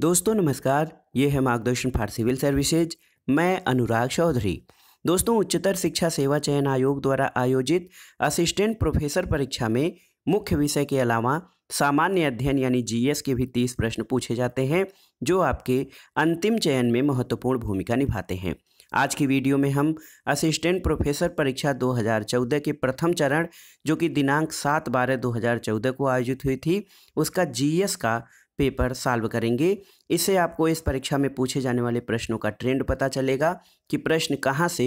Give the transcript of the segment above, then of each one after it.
दोस्तों नमस्कार ये है मार्गदर्शन फॉर सिविल सर्विसेज मैं अनुराग चौधरी दोस्तों उच्चतर शिक्षा सेवा चयन आयोग द्वारा आयोजित असिस्टेंट प्रोफेसर परीक्षा में मुख्य विषय के अलावा सामान्य अध्ययन यानी जीएस के भी तीस प्रश्न पूछे जाते हैं जो आपके अंतिम चयन में महत्वपूर्ण भूमिका निभाते हैं आज की वीडियो में हम असिस्टेंट प्रोफेसर परीक्षा 2014 के प्रथम चरण जो कि दिनांक सात बारह 2014 को आयोजित हुई थी उसका जीएस का पेपर सॉल्व करेंगे इससे आपको इस परीक्षा में पूछे जाने वाले प्रश्नों का ट्रेंड पता चलेगा कि प्रश्न कहाँ से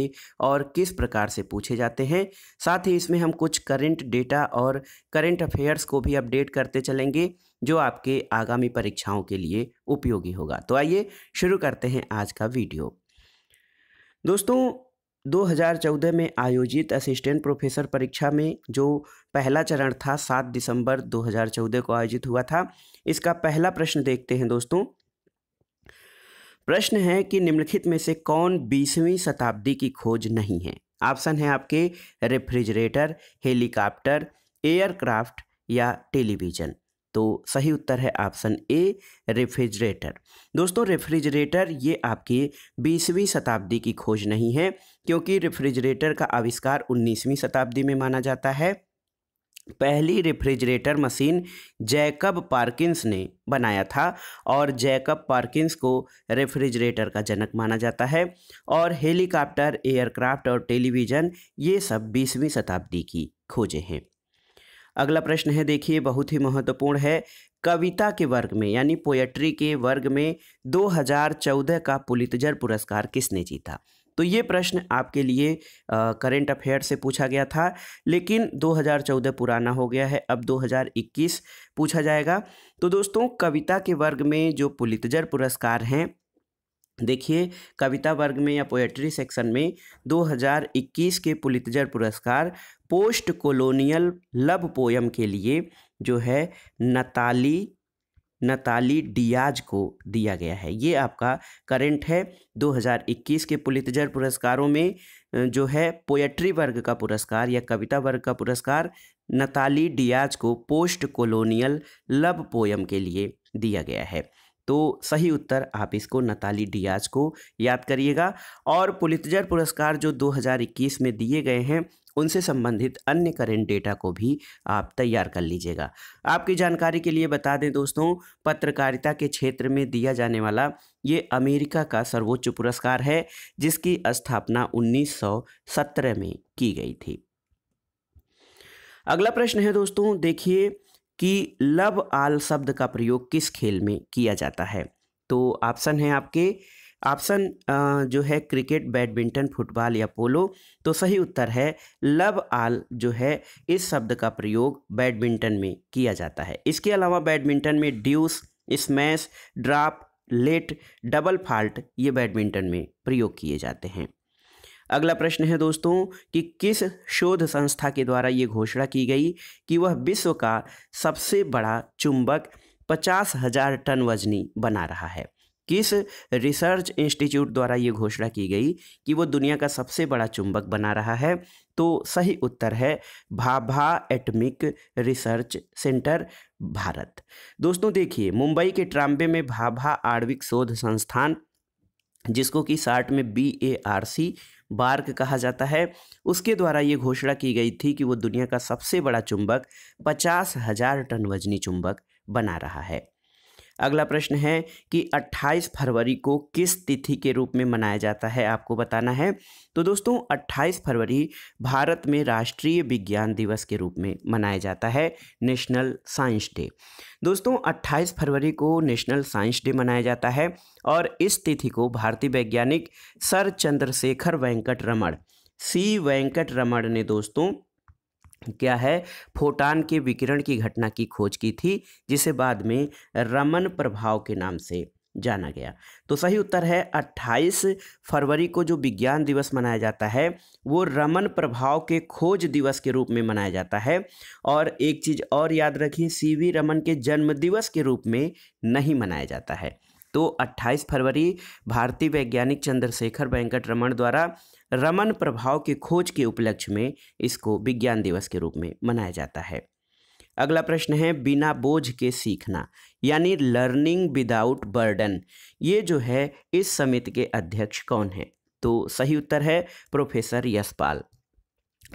और किस प्रकार से पूछे जाते हैं साथ ही इसमें हम कुछ करंट डेटा और करंट अफेयर्स को भी अपडेट करते चलेंगे जो आपके आगामी परीक्षाओं के लिए उपयोगी होगा तो आइए शुरू करते हैं आज का वीडियो दोस्तों 2014 में आयोजित असिस्टेंट प्रोफेसर परीक्षा में जो पहला चरण था 7 दिसंबर 2014 को आयोजित हुआ था इसका पहला प्रश्न देखते हैं दोस्तों प्रश्न है कि निम्नलिखित में से कौन बीसवीं शताब्दी की खोज नहीं है ऑप्शन है आपके रेफ्रिजरेटर हेलीकॉप्टर एयरक्राफ्ट या टेलीविज़न तो सही उत्तर है ऑप्शन ए रेफ्रिजरेटर दोस्तों रेफ्रिजरेटर ये आपकी बीसवीं शताब्दी की खोज नहीं है क्योंकि रेफ्रिजरेटर का आविष्कार उन्नीसवीं शताब्दी में माना जाता है पहली रेफ्रिजरेटर मशीन जैकब पार्किंस ने बनाया था और जैकब पार्किंस को रेफ्रिजरेटर का जनक माना जाता है और हेलीकॉप्टर एयरक्राफ्ट और टेलीविज़न ये सब बीसवीं शताब्दी की खोजें हैं अगला प्रश्न है देखिए बहुत ही महत्वपूर्ण है कविता के वर्ग में यानी पोएट्री के वर्ग में 2014 का पुलितजर पुरस्कार किसने जीता तो ये प्रश्न आपके लिए करेंट अफेयर से पूछा गया था लेकिन 2014 पुराना हो गया है अब 2021 पूछा जाएगा तो दोस्तों कविता के वर्ग में जो पुलितजर पुरस्कार हैं देखिए कविता वर्ग में या पोएट्री सेक्शन में 2021 के पुलितजर पुरस्कार पोस्ट कॉलोनियल लव पोयम के लिए जो है नताली नताली डियाज को दिया गया है ये आपका करंट है 2021 के पुलितजर पुरस्कारों में जो है पोएट्री वर्ग का पुरस्कार या कविता वर्ग का पुरस्कार नताली डियाज को पोस्ट कॉलोनियल लव पोयम के लिए दिया गया है तो सही उत्तर आप इसको नताली डियाज को याद करिएगा और पुलितजर पुरस्कार जो 2021 में दिए गए हैं उनसे संबंधित अन्य करेंट डेटा को भी आप तैयार कर लीजिएगा आपकी जानकारी के लिए बता दें दोस्तों पत्रकारिता के क्षेत्र में दिया जाने वाला ये अमेरिका का सर्वोच्च पुरस्कार है जिसकी स्थापना 1917 में की गई थी अगला प्रश्न है दोस्तों देखिए कि लब आल शब्द का प्रयोग किस खेल में किया जाता है तो ऑप्शन है आपके ऑप्शन जो है क्रिकेट बैडमिंटन फुटबॉल या पोलो तो सही उत्तर है लब आल जो है इस शब्द का प्रयोग बैडमिंटन में किया जाता है इसके अलावा बैडमिंटन में deuce smash drop let double fault ये बैडमिंटन में प्रयोग किए जाते हैं अगला प्रश्न है दोस्तों कि किस शोध संस्था के द्वारा ये घोषणा की गई कि वह विश्व का सबसे बड़ा चुंबक पचास हजार टन वजनी बना रहा है किस रिसर्च इंस्टीट्यूट द्वारा ये घोषणा की गई कि वो दुनिया का सबसे बड़ा चुंबक बना रहा है तो सही उत्तर है Bhabha atomic research centre Bharat दोस्तों देखिए मुंबई के ट्राम्बे में भाभा आणविक शोध संस्थान जिसको कि साठ में B A R C BARC कहा जाता है उसके द्वारा ये घोषणा की गई थी कि वो दुनिया का सबसे बड़ा चुंबक पचास हजार टन वजनी चुंबक बना रहा है अगला प्रश्न है कि 28 फरवरी को किस तिथि के रूप में मनाया जाता है आपको बताना है तो दोस्तों 28 फरवरी भारत में राष्ट्रीय विज्ञान दिवस के रूप में मनाया जाता है नेशनल साइंस डे दोस्तों 28 फरवरी को नेशनल साइंस डे मनाया जाता है और इस तिथि को भारतीय वैज्ञानिक सर चंद्रशेखर वेंकट रमण सी वेंकट रमण ने दोस्तों क्या है फोटान के विकिरण की घटना की खोज की थी जिसे बाद में रमन प्रभाव के नाम से जाना गया तो सही उत्तर है 28 फरवरी को जो विज्ञान दिवस मनाया जाता है वो रमन प्रभाव के खोज दिवस के रूप में मनाया जाता है और एक चीज़ और याद रखिए सी वी रमन के जन्म दिवस के रूप में नहीं मनाया जाता है तो 28 फरवरी भारतीय वैज्ञानिक चंद्रशेखर वेंकट रमन द्वारा रमन प्रभाव के खोज के उपलक्ष्य में इसको विज्ञान दिवस के रूप में मनाया जाता है अगला प्रश्न है बिना बोझ के सीखना यानी लर्निंग विदाउट बर्डन ये जो है इस समिति के अध्यक्ष कौन है तो सही उत्तर है प्रोफेसर यशपाल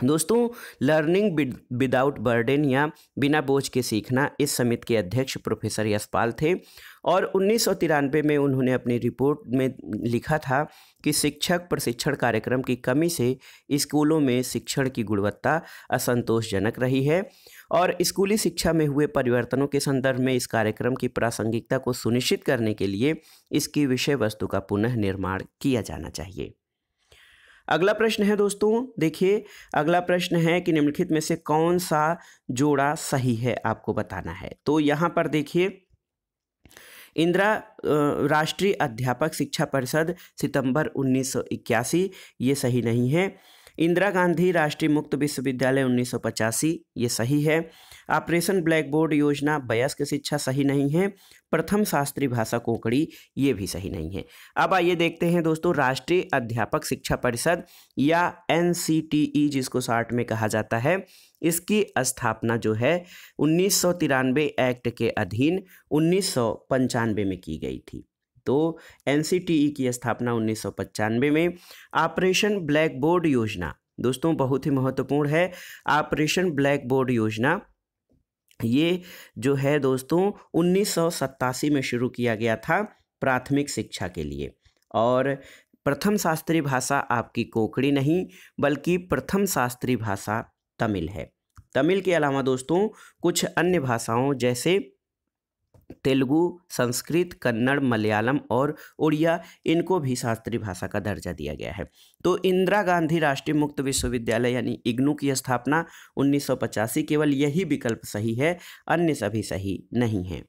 दोस्तों लर्निंग विदाउट बर्डन या बिना बोझ के सीखना इस समिति के अध्यक्ष प्रोफेसर यशपाल थे और उन्नीस में उन्होंने अपनी रिपोर्ट में लिखा था कि शिक्षक प्रशिक्षण कार्यक्रम की कमी से स्कूलों में शिक्षण की गुणवत्ता असंतोषजनक रही है और स्कूली शिक्षा में हुए परिवर्तनों के संदर्भ में इस कार्यक्रम की प्रासंगिकता को सुनिश्चित करने के लिए इसकी विषय वस्तु का पुनः निर्माण किया जाना चाहिए अगला प्रश्न है दोस्तों देखिए अगला प्रश्न है कि निम्नलिखित में से कौन सा जोड़ा सही है आपको बताना है तो यहाँ पर देखिए इंदिरा राष्ट्रीय अध्यापक शिक्षा परिषद सितंबर 1981 ये सही नहीं है इंदिरा गांधी राष्ट्रीय मुक्त विश्वविद्यालय उन्नीस ये सही है ऑपरेशन ब्लैक बोर्ड योजना वयस्क शिक्षा सही नहीं है प्रथम शास्त्रीय भाषा कोकड़ी ये भी सही नहीं है अब आइए देखते हैं दोस्तों राष्ट्रीय अध्यापक शिक्षा परिषद या एन जिसको शार्ट में कहा जाता है इसकी स्थापना जो है उन्नीस एक्ट के अधीन उन्नीस में की गई थी तो एन की स्थापना उन्नीस में ऑपरेशन ब्लैक बोर्ड योजना दोस्तों बहुत ही महत्वपूर्ण है ऑपरेशन ब्लैक बोर्ड योजना ये जो है दोस्तों उन्नीस में शुरू किया गया था प्राथमिक शिक्षा के लिए और प्रथम शास्त्रीय भाषा आपकी कोकड़ी नहीं बल्कि प्रथम शास्त्रीय भाषा तमिल है तमिल के अलावा दोस्तों कुछ अन्य भाषाओं जैसे तेलुगु संस्कृत कन्नड़ मलयालम और उड़िया इनको भी शास्त्रीय भाषा का दर्जा दिया गया है तो इंदिरा गांधी राष्ट्रीय मुक्त विश्वविद्यालय यानी इग्नू की स्थापना उन्नीस केवल यही विकल्प सही है अन्य सभी सही नहीं है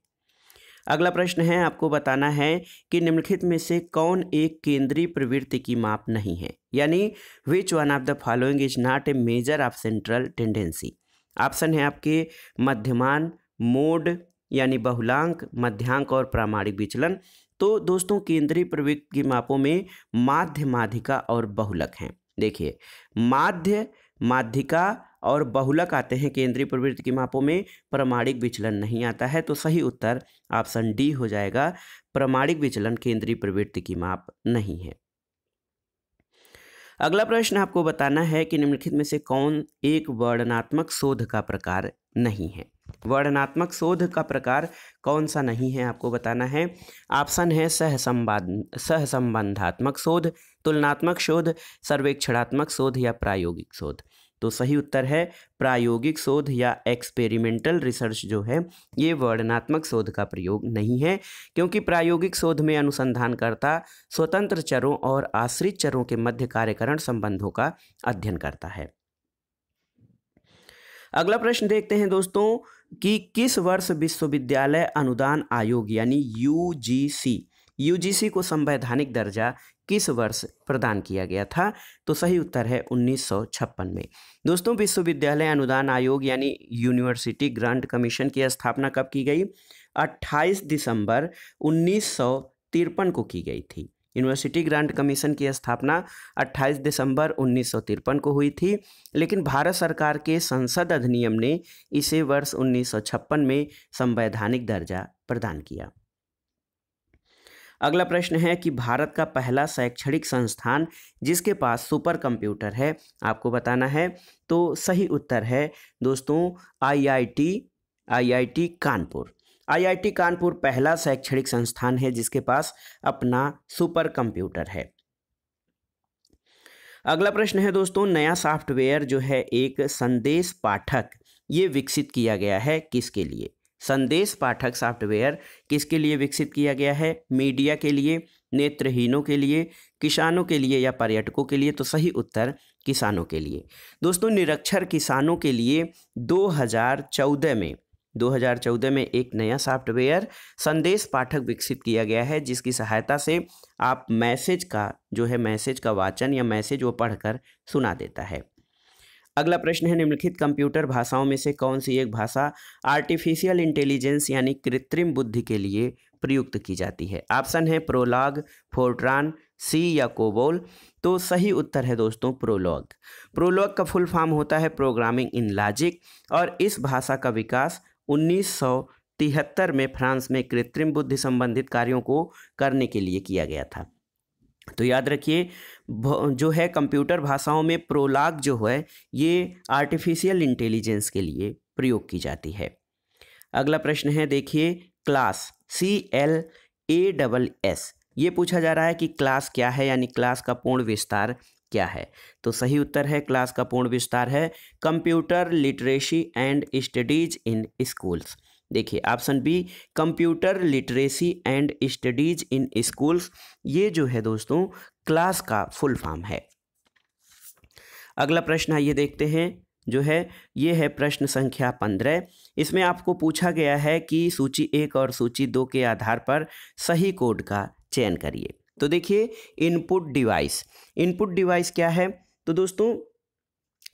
अगला प्रश्न है आपको बताना है कि निम्नलिखित में से कौन एक केंद्रीय प्रवृत्ति की माप नहीं है यानी which one of the following is not a measure of central tendency option है आपके मध्यमान मोड यानी बहुलांक मध्यांक और प्रामाणिक विचलन तो दोस्तों केंद्रीय प्रवृत्ति के मापों में माध्य माध्यिका और बहुलक हैं देखिए माध्य माध्यिका और बहुलक आते हैं केंद्रीय प्रवृत्ति के मापों में प्रमाणिक विचलन नहीं आता है तो सही उत्तर ऑप्शन डी हो जाएगा प्रमाणिक विचलन केंद्रीय प्रवृत्ति की माप नहीं है अगला प्रश्न आपको बताना है कि निम्नलिखित में से कौन एक वर्णनात्मक शोध का प्रकार नहीं है वर्णनात्मक शोध का प्रकार कौन सा नहीं है आपको बताना है ऑप्शन है सहसंबाद सहसंबंधात्मक शोध तुलनात्मक शोध सर्वेक्षणात्मक शोध या प्रायोगिक शोध तो सही उत्तर है प्रायोगिक शोध या एक्सपेरिमेंटल रिसर्च जो है ये वर्णनात्मक शोध का प्रयोग नहीं है क्योंकि प्रायोगिक शोध में अनुसंधानकर्ता स्वतंत्र चरों और आश्रित चरों के मध्य कार्यकरण संबंधों का अध्ययन करता है अगला प्रश्न देखते हैं दोस्तों कि किस वर्ष विश्वविद्यालय अनुदान आयोग यानी यूजीसी यूजीसी को संवैधानिक दर्जा किस वर्ष प्रदान किया गया था तो सही उत्तर है उन्नीस में दोस्तों विश्वविद्यालय अनुदान आयोग यानी यूनिवर्सिटी ग्रांट कमीशन की स्थापना कब की गई 28 दिसंबर उन्नीस को की गई थी यूनिवर्सिटी ग्रांट कमीशन की स्थापना 28 दिसंबर उन्नीस को हुई थी लेकिन भारत सरकार के संसद अधिनियम ने इसे वर्ष उन्नीस में संवैधानिक दर्जा प्रदान किया अगला प्रश्न है कि भारत का पहला शैक्षणिक संस्थान जिसके पास सुपर कंप्यूटर है आपको बताना है तो सही उत्तर है दोस्तों IIT IIT Kanpur IIT Kanpur पहला शैक्षणिक संस्थान है जिसके पास अपना सुपर कंप्यूटर है अगला प्रश्न है दोस्तों नया सॉफ्टवेयर जो है एक संदेश पाठक ये विकसित किया गया है किसके लिए संदेश पाठक सॉफ्टवेयर किसके लिए विकसित किया गया है मीडिया के लिए नेत्रहीनों के लिए किसानों के लिए या पर्यटकों के लिए तो सही उत्तर किसानों के लिए दोस्तों निरक्षर किसानों के लिए 2014 में 2014 में एक नया सॉफ्टवेयर संदेश पाठक विकसित किया गया है जिसकी सहायता से आप मैसेज का जो है मैसेज का वाचन या मैसेज वो पढ़कर सुना देता है अगला प्रश्न है निम्नलिखित कंप्यूटर भाषाओं में से कौन सी एक भाषा आर्टिफिशियल इंटेलिजेंस यानी कृत्रिम बुद्धि के लिए प्रयुक्त की जाती है ऑप्शन है प्रोलॉग फोर्ट्रान सी या कोबोल तो सही उत्तर है दोस्तों प्रोलॉग प्रोलॉग का फुल फॉर्म होता है प्रोग्रामिंग इन लॉजिक और इस भाषा का विकास उन्नीस तिहत्तर में फ्रांस में कृत्रिम बुद्धि संबंधित कार्यों को करने के लिए किया गया था तो याद रखिए जो है कंप्यूटर भाषाओं में प्रोलाग जो है ये आर्टिफिशियल इंटेलिजेंस के लिए प्रयोग की जाती है अगला प्रश्न है देखिए class C L A double S ये पूछा जा रहा है कि क्लास क्या है यानी क्लास का पूर्ण विस्तार क्या है तो सही उत्तर है क्लास का पूर्ण विस्तार है computer literacy and studies in schools देखिए option B computer literacy and studies in schools ये जो है दोस्तों क्लास का फुल फॉर्म है अगला प्रश्न आइए देखते हैं जो है ये है प्रश्न संख्या पंद्रह इसमें आपको पूछा गया है कि सूची एक और सूची दो के आधार पर सही कोड का चयन करिए तो देखिए इनपुट डिवाइस इनपुट डिवाइस क्या है तो दोस्तों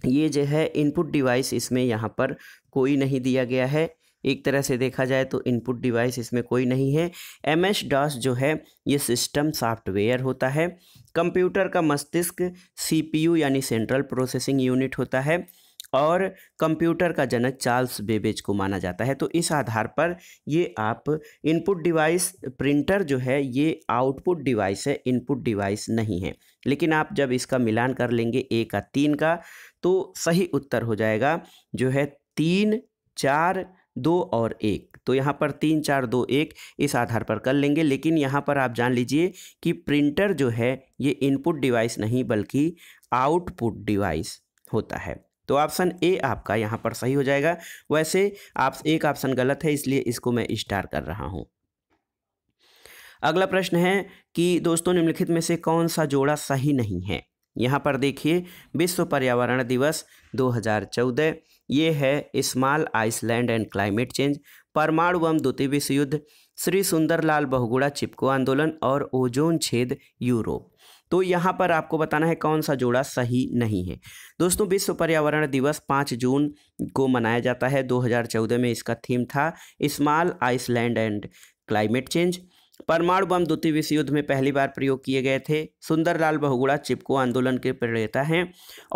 ये जो है इनपुट डिवाइस इसमें यहाँ पर कोई नहीं दिया गया है एक तरह से देखा जाए तो इनपुट डिवाइस इसमें कोई नहीं है एम एस डॉस जो है ये सिस्टम सॉफ्टवेयर होता है कंप्यूटर का मस्तिष्क सी पी यू यानी सेंट्रल प्रोसेसिंग यूनिट होता है और कंप्यूटर का जनक चार्ल्स बेबेज को माना जाता है तो इस आधार पर ये आप इनपुट डिवाइस प्रिंटर जो है ये आउटपुट डिवाइस है इनपुट डिवाइस नहीं है लेकिन आप जब इसका मिलान कर लेंगे ए का तीन का तो सही उत्तर हो जाएगा जो है तीन चार दो और एक तो यहाँ पर तीन चार दो एक इस आधार पर कर लेंगे लेकिन यहाँ पर आप जान लीजिए कि प्रिंटर जो है ये इनपुट डिवाइस नहीं बल्कि आउटपुट डिवाइस होता है तो ऑप्शन ए आपका यहाँ पर सही हो जाएगा वैसे आप एक ऑप्शन गलत है इसलिए इसको मैं स्टार कर रहा हूँ अगला प्रश्न है कि दोस्तों निम्नलिखित में से कौन सा जोड़ा सही नहीं है यहाँ पर देखिए विश्व पर्यावरण दिवस 2014 ये है small island and climate change परमाणु बम द्वितीय विश्व युद्ध श्री सुंदरलाल बहुगुड़ा चिपको आंदोलन और ओजोन छेद यूरोप तो यहाँ पर आपको बताना है कौन सा जोड़ा सही नहीं है दोस्तों विश्व पर्यावरण दिवस पाँच जून को मनाया जाता है 2014 में इसका थीम था small island and climate change परमाणु बम द्वितीय विश्व युद्ध में पहली बार प्रयोग किए गए थे सुंदरलाल बहुगुड़ा चिपको आंदोलन के प्रणेता हैं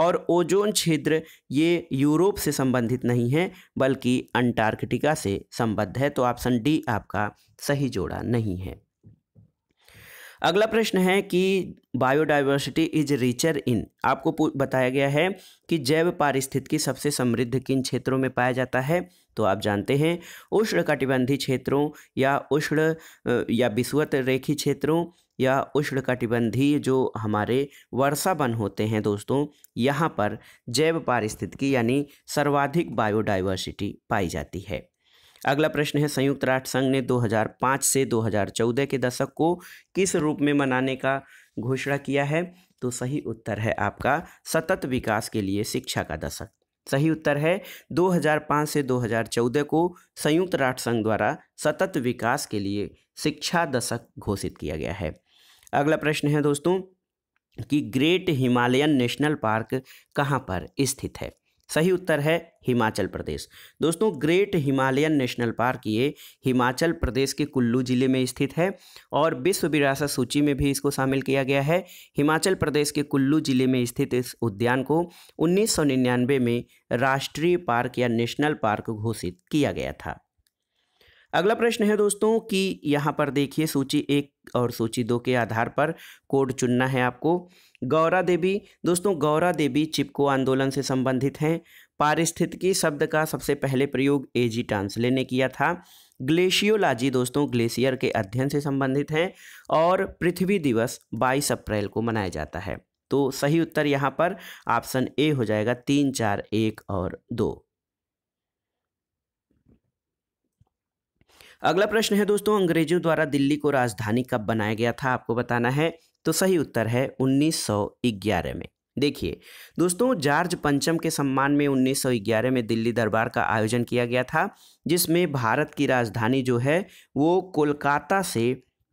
और ओजोन क्षेत्र ये यूरोप से संबंधित नहीं है बल्कि अंटार्कटिका से संबद्ध है तो ऑप्शन डी आपका सही जोड़ा नहीं है अगला प्रश्न है कि बायोडाइवर्सिटी इज रिचर इन आपको बताया गया है कि जैव पारिस्थितिकी सबसे समृद्ध किन क्षेत्रों में पाया जाता है तो आप जानते हैं उष्णकटिबंधीय क्षेत्रों या उष्ण या विश्वत रेखी क्षेत्रों या उष्णकटिबंधीय जो हमारे वर्षा वन होते हैं दोस्तों यहाँ पर जैव पारिस्थितिकी यानी सर्वाधिक बायोडाइवर्सिटी पाई जाती है अगला प्रश्न है संयुक्त राष्ट्र संघ ने 2005 से 2014 के दशक को किस रूप में मनाने का घोषणा किया है तो सही उत्तर है आपका सतत विकास के लिए शिक्षा का दशक सही उत्तर है 2005 से 2014 को संयुक्त राष्ट्र संघ द्वारा सतत विकास के लिए शिक्षा दशक घोषित किया गया है अगला प्रश्न है दोस्तों कि ग्रेट हिमालयन नेशनल पार्क कहाँ पर स्थित है सही उत्तर है हिमाचल प्रदेश दोस्तों ग्रेट हिमालयन नेशनल पार्क ये हिमाचल प्रदेश के कुल्लू ज़िले में स्थित है और विश्व विरासत सूची में भी इसको शामिल किया गया है हिमाचल प्रदेश के कुल्लू ज़िले में स्थित इस उद्यान को 1999 में राष्ट्रीय पार्क या नेशनल पार्क घोषित किया गया था अगला प्रश्न है दोस्तों कि यहाँ पर देखिए सूची एक और सूची दो के आधार पर कोड चुनना है आपको गौरा देवी दोस्तों गौरा देवी चिपको आंदोलन से संबंधित हैं पारिस्थितिकी शब्द का सबसे पहले प्रयोग एजी टांसले ने किया था ग्लेशियोलॉजी दोस्तों ग्लेशियर के अध्ययन से संबंधित हैं और पृथ्वी दिवस 22 अप्रैल को मनाया जाता है तो सही उत्तर यहाँ पर ऑप्शन ए हो जाएगा तीन चार एक और दो अगला प्रश्न है दोस्तों अंग्रेजों द्वारा दिल्ली को राजधानी कब बनाया गया था आपको बताना है तो सही उत्तर है 1911 में देखिए दोस्तों जॉर्ज पंचम के सम्मान में 1911 में दिल्ली दरबार का आयोजन किया गया था जिसमें भारत की राजधानी जो है वो कोलकाता से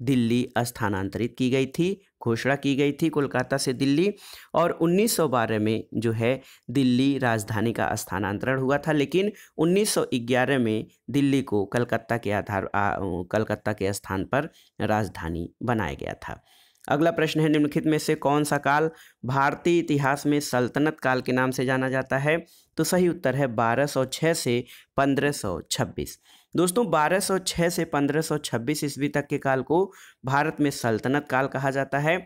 दिल्ली स्थानांतरित की गई थी घोषणा की गई थी कोलकाता से दिल्ली और 1912 में जो है दिल्ली राजधानी का स्थानांतरण हुआ था लेकिन 1911 में दिल्ली को कलकत्ता के आधार कलकत्ता के स्थान पर राजधानी बनाया गया था अगला प्रश्न है निम्नलिखित में से कौन सा काल भारतीय इतिहास में सल्तनत काल के नाम से जाना जाता है तो सही उत्तर है बारह से पंद्रह दोस्तों 1206 से 1526 ईस्वी तक के काल को भारत में सल्तनत काल कहा जाता है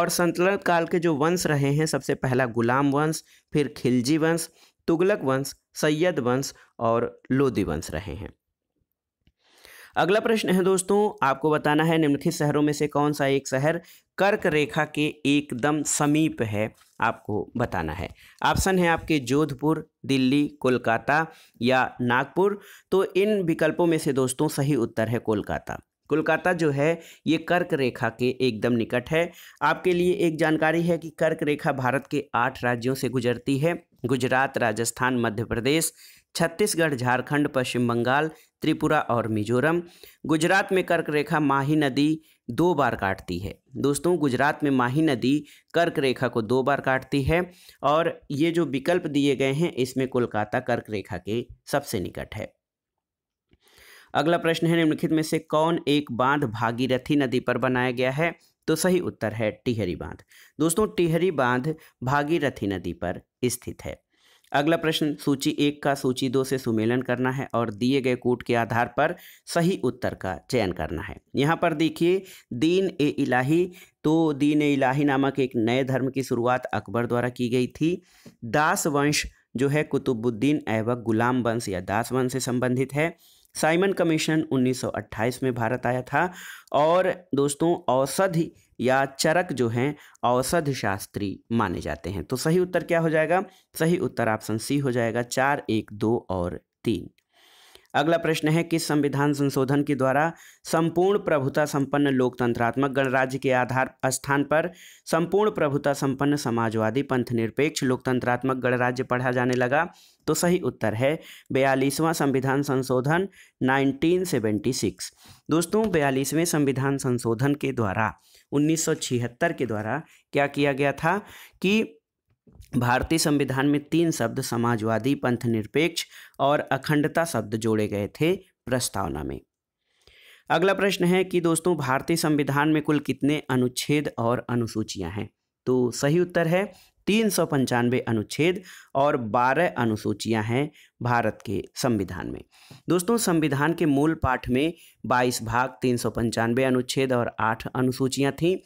और सल्तनत काल के जो वंश रहे हैं सबसे पहला गुलाम वंश फिर खिलजी वंश तुगलक वंश सैयद वंश और लोदी वंश रहे हैं अगला प्रश्न है दोस्तों आपको बताना है निम्नलिखित शहरों में से कौन सा एक शहर कर्क रेखा के एकदम समीप है आपको बताना है ऑप्शन है आपके जोधपुर दिल्ली कोलकाता या नागपुर तो इन विकल्पों में से दोस्तों सही उत्तर है कोलकाता कोलकाता जो है ये कर्क रेखा के एकदम निकट है आपके लिए एक जानकारी है कि कर्क रेखा भारत के आठ राज्यों से गुजरती है गुजरात राजस्थान मध्य प्रदेश छत्तीसगढ़ झारखंड पश्चिम बंगाल त्रिपुरा और मिजोरम गुजरात में कर्क रेखा माही नदी दो बार काटती है दोस्तों गुजरात में माही नदी कर्क रेखा को दो बार काटती है और ये जो विकल्प दिए गए हैं इसमें कोलकाता कर्क रेखा के सबसे निकट है अगला प्रश्न है निम्नलिखित में से कौन एक बांध भागीरथी नदी पर बनाया गया है तो सही उत्तर है टिहरी बांध दोस्तों टिहरी बांध भागीरथी नदी पर स्थित है अगला प्रश्न सूची एक का सूची दो से सुमेलन करना है और दिए गए कूट के आधार पर सही उत्तर का चयन करना है यहाँ पर देखिए दीन ए इलाही तो दीन ए इलाही नामक एक नए धर्म की शुरुआत अकबर द्वारा की गई थी दास वंश जो है कुतुबुद्दीन ऐबक गुलाम वंश या दास वंश से संबंधित है साइमन कमीशन 1928 में भारत आया था और दोस्तों औषधि या चरक जो हैं औषध शास्त्री माने जाते हैं तो सही उत्तर क्या हो जाएगा सही उत्तर ऑप्शन सी हो जाएगा चार एक दो और तीन अगला प्रश्न है कि संविधान संशोधन के द्वारा संपूर्ण प्रभुता संपन्न लोकतंत्रात्मक गणराज्य के आधार स्थान पर संपूर्ण प्रभुता संपन्न समाजवादी पंथ निरपेक्ष लोकतंत्रात्मक गणराज्य पढ़ा जाने लगा तो सही उत्तर है बयालीसवां संविधान संशोधन 1976 दोस्तों बयालीसवें संविधान संशोधन के द्वारा 1976 के द्वारा क्या किया गया था कि भारतीय संविधान में तीन शब्द समाजवादी पंथ निरपेक्ष और अखंडता शब्द जोड़े गए थे प्रस्तावना में अगला प्रश्न है कि दोस्तों भारतीय संविधान में कुल कितने अनुच्छेद और अनुसूचियां हैं तो सही उत्तर है तीन सौ पंचानवे अनुच्छेद और बारह अनुसूचियां हैं भारत के संविधान में दोस्तों संविधान के मूल पाठ में बाईस भाग तीन सौ पंचानवे अनुच्छेद और आठ अनुसूचियां थीं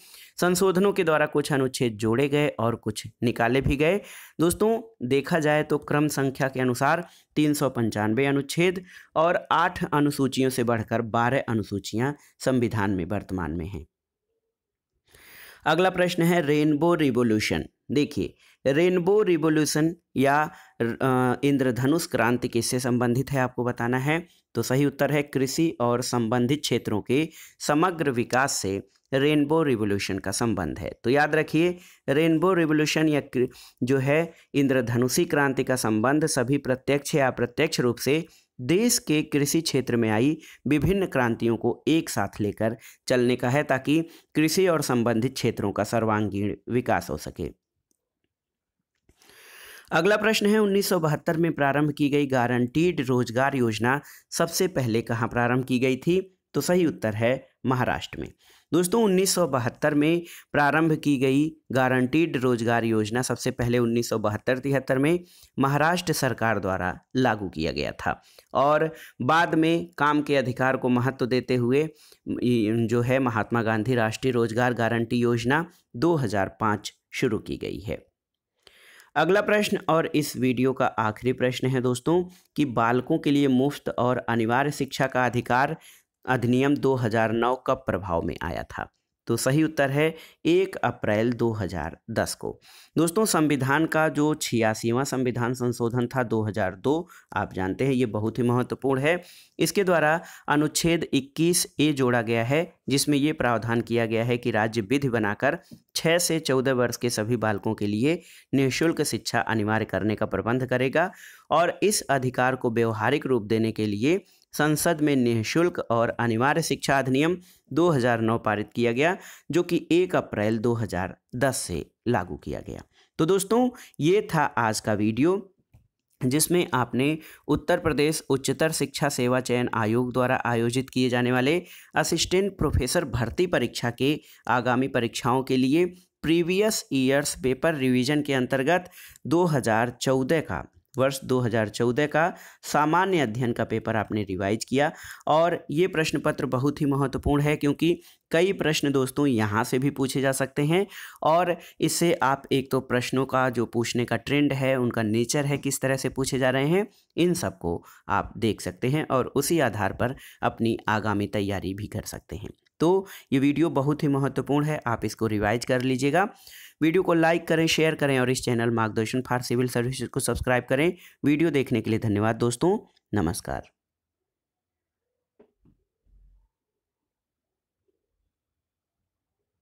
संशोधनों के द्वारा कुछ अनुच्छेद जोड़े गए और कुछ निकाले भी गए दोस्तों देखा जाए तो क्रम संख्या के अनुसार तीन सौ पंचानवे अनुच्छेद और आठ अनुसूचियों से बढ़कर बारह अनुसूचियाँ संविधान में वर्तमान में हैं अगला प्रश्न है रेनबो रिवोल्यूशन देखिए रेनबो रिवोल्यूशन या इंद्रधनुष क्रांति किससे संबंधित है आपको बताना है तो सही उत्तर है कृषि और संबंधित क्षेत्रों के समग्र विकास से रेनबो रिवोल्यूशन का संबंध है तो याद रखिए रेनबो रिवोल्यूशन या जो है इंद्रधनुषी क्रांति का संबंध सभी प्रत्यक्ष या अप्रत्यक्ष रूप से देश के कृषि क्षेत्र में आई विभिन्न क्रांतियों को एक साथ लेकर चलने का है ताकि कृषि और संबंधित क्षेत्रों का सर्वांगीण विकास हो सके अगला प्रश्न है उन्नीस में प्रारंभ की गई गारंटीड रोजगार योजना सबसे पहले कहाँ प्रारंभ की गई थी तो सही उत्तर है महाराष्ट्र में दोस्तों उन्नीस में प्रारंभ की गई गारंटीड रोजगार योजना सबसे पहले उन्नीस सौ बहत्तर में महाराष्ट्र सरकार द्वारा लागू किया गया था और बाद में काम के अधिकार को महत्व देते हुए जो है महात्मा गांधी राष्ट्रीय रोजगार गारंटी योजना 2005 शुरू की गई है अगला प्रश्न और इस वीडियो का आखिरी प्रश्न है दोस्तों कि बालकों के लिए मुफ्त और अनिवार्य शिक्षा का अधिकार अधिनियम 2009 कब प्रभाव में आया था तो सही उत्तर है एक अप्रैल 2010 को दोस्तों संविधान का जो छियासीवा संविधान संशोधन था 2002 आप जानते हैं ये बहुत ही महत्वपूर्ण है इसके द्वारा अनुच्छेद 21 ए जोड़ा गया है जिसमें ये प्रावधान किया गया है कि राज्य विधि बनाकर 6 से 14 वर्ष के सभी बालकों के लिए निःशुल्क शिक्षा अनिवार्य करने का प्रबंध करेगा और इस अधिकार को व्यवहारिक रूप देने के लिए संसद में निःशुल्क और अनिवार्य शिक्षा अधिनियम 2009 पारित किया गया जो कि 1 अप्रैल 2010 से लागू किया गया तो दोस्तों ये था आज का वीडियो जिसमें आपने उत्तर प्रदेश उच्चतर शिक्षा सेवा चयन आयोग द्वारा आयोजित किए जाने वाले असिस्टेंट प्रोफेसर भर्ती परीक्षा के आगामी परीक्षाओं के लिए प्रीवियस ईयर्स पेपर रिवीजन के अंतर्गत 2014 का वर्ष 2014 का सामान्य अध्ययन का पेपर आपने रिवाइज किया और ये प्रश्न पत्र बहुत ही महत्वपूर्ण है क्योंकि कई प्रश्न दोस्तों यहाँ से भी पूछे जा सकते हैं और इससे आप एक तो प्रश्नों का जो पूछने का ट्रेंड है उनका नेचर है किस तरह से पूछे जा रहे हैं इन सबको आप देख सकते हैं और उसी आधार पर अपनी आगामी तैयारी भी कर सकते हैं तो ये वीडियो बहुत ही महत्वपूर्ण है आप इसको रिवाइज कर लीजिएगा वीडियो को लाइक करें शेयर करें और इस channel Margdarshan for civil services को सब्सक्राइब करें वीडियो देखने के लिए धन्यवाद दोस्तों नमस्कार